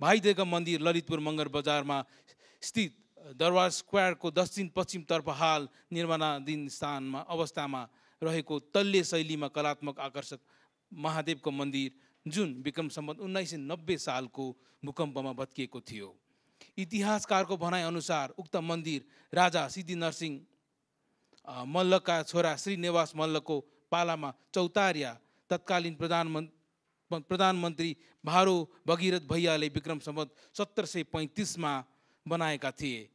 भाइदेका मन्दिर ललितपुर मङ्गर बजारमा स्थित दरबार स्क्वायरको दक्षिण पश्चिमतर्फ हाल निर्माणाधीन स्थानमा अवस्थामा रहेको तल्ले शैलीमा कलात्मक आकर्षक महादेवको मन्दिर जुन विक्रम सम्बन्ध उन्नाइस सय नब्बे सालको भूकम्पमा भत्किएको थियो इतिहासकारको भनाइअनुसार उक्त मन्दिर राजा सिद्धि नरसिंह मल्लका छोरा श्रीनिवास मल्लको पालामा चौतारिया तत्कालीन प्रधानमन्त्री प्रधानमन्त्री भारो भगीरथ भैयाले विक्रम सम्बत सत्र सय पैँतिसमा बनाएका थिए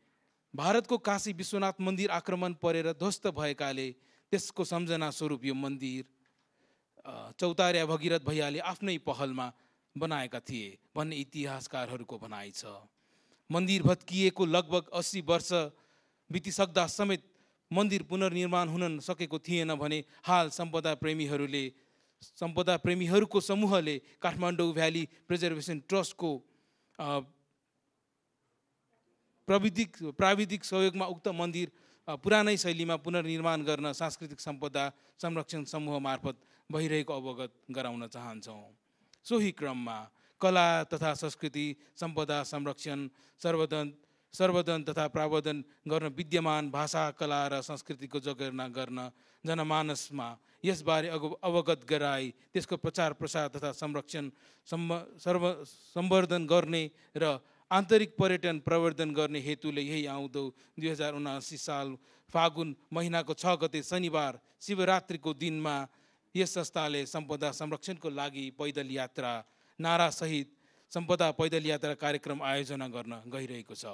भारतको काशी विश्वनाथ मन्दिर आक्रमण परेर ध्वस्त भएकाले त्यसको सम्झना स्वरूप यो मन्दिर चौतारिया भगीरथ भैयाले आफ्नै पहलमा बनाएका थिए भन्ने इतिहासकारहरूको भनाइ छ मन्दिर भत्किएको लगभग अस्सी वर्ष बितिसक्दा समेत मन्दिर पुनर्निर्माण हुन सकेको थिएन भने हाल सम्पदा प्रेमीहरूले सम्पदा प्रेमीहरूको समूहले काठमाडौँ भ्याली प्रिजर्भेसन ट्रस्टको प्रविधिक प्राविधिक सहयोगमा उक्त मन्दिर पुरानै शैलीमा पुनर्निर्माण गर्न सांस्कृतिक सम्पदा संरक्षण समूह मार्फत भइरहेको अवगत गराउन चाहन्छौँ सोही क्रममा कला तथा संस्कृति सम्पदा संरक्षण सर्वदन सर्वोधन तथा प्रावोधन गर्न विद्यमान भाषा कला र संस्कृतिको जगेर्ना गर्न जनमानसमा यसबारे अग अवगत गराई त्यसको प्रचार प्रसार तथा संरक्षण सम्म सर्व सम्वर्धन गर्ने र आन्तरिक पर्यटन प्रवर्धन गर्ने हेतुले यही आउँदो दुई हजार उनासी साल फागुन महिनाको छ गते शनिबार शिवरात्रिको दिनमा यस संस्थाले सम्पदा संरक्षणको लागि पैदल यात्रा नारासहित सम्पदा पैदल यात्रा कार्यक्रम आयोजना गर्न गइरहेको छ